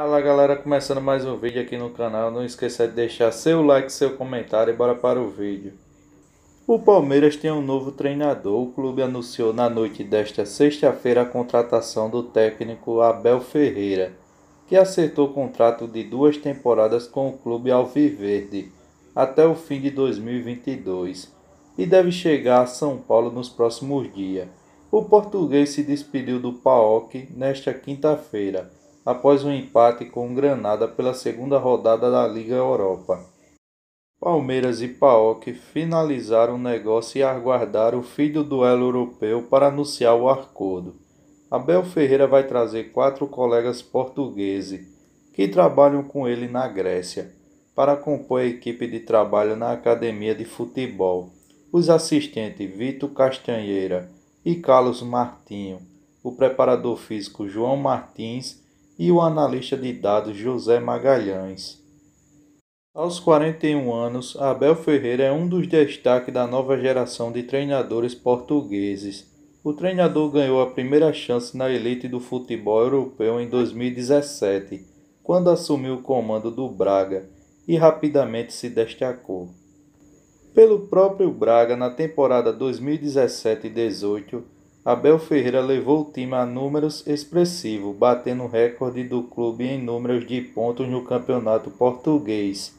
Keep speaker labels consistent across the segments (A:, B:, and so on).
A: Fala galera, começando mais um vídeo aqui no canal, não esqueça de deixar seu like, seu comentário e bora para o vídeo. O Palmeiras tem um novo treinador, o clube anunciou na noite desta sexta-feira a contratação do técnico Abel Ferreira, que acertou o contrato de duas temporadas com o clube Alviverde, até o fim de 2022, e deve chegar a São Paulo nos próximos dias. O português se despediu do PAOC nesta quinta-feira, após um empate com o Granada pela segunda rodada da Liga Europa. Palmeiras e PAOK finalizaram o negócio e aguardaram o fim do duelo europeu para anunciar o acordo. Abel Ferreira vai trazer quatro colegas portugueses que trabalham com ele na Grécia para compor a equipe de trabalho na academia de futebol. Os assistentes Vitor Castanheira e Carlos Martinho, o preparador físico João Martins e o analista de dados José Magalhães. Aos 41 anos, Abel Ferreira é um dos destaques da nova geração de treinadores portugueses. O treinador ganhou a primeira chance na elite do futebol europeu em 2017, quando assumiu o comando do Braga e rapidamente se destacou. Pelo próprio Braga, na temporada 2017-18, Abel Ferreira levou o time a números expressivos, batendo o recorde do clube em números de pontos no campeonato português,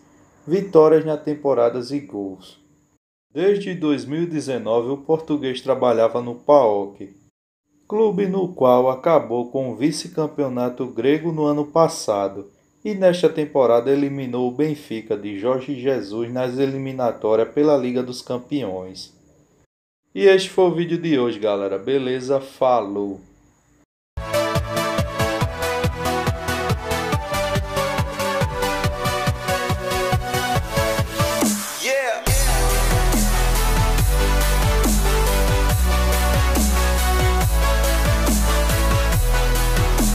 A: vitórias na temporada e gols. Desde 2019, o português trabalhava no PAOK, clube no qual acabou com o vice-campeonato grego no ano passado e nesta temporada eliminou o Benfica de Jorge Jesus nas eliminatórias pela Liga dos Campeões. E este foi o vídeo de hoje, galera. Beleza? Falou!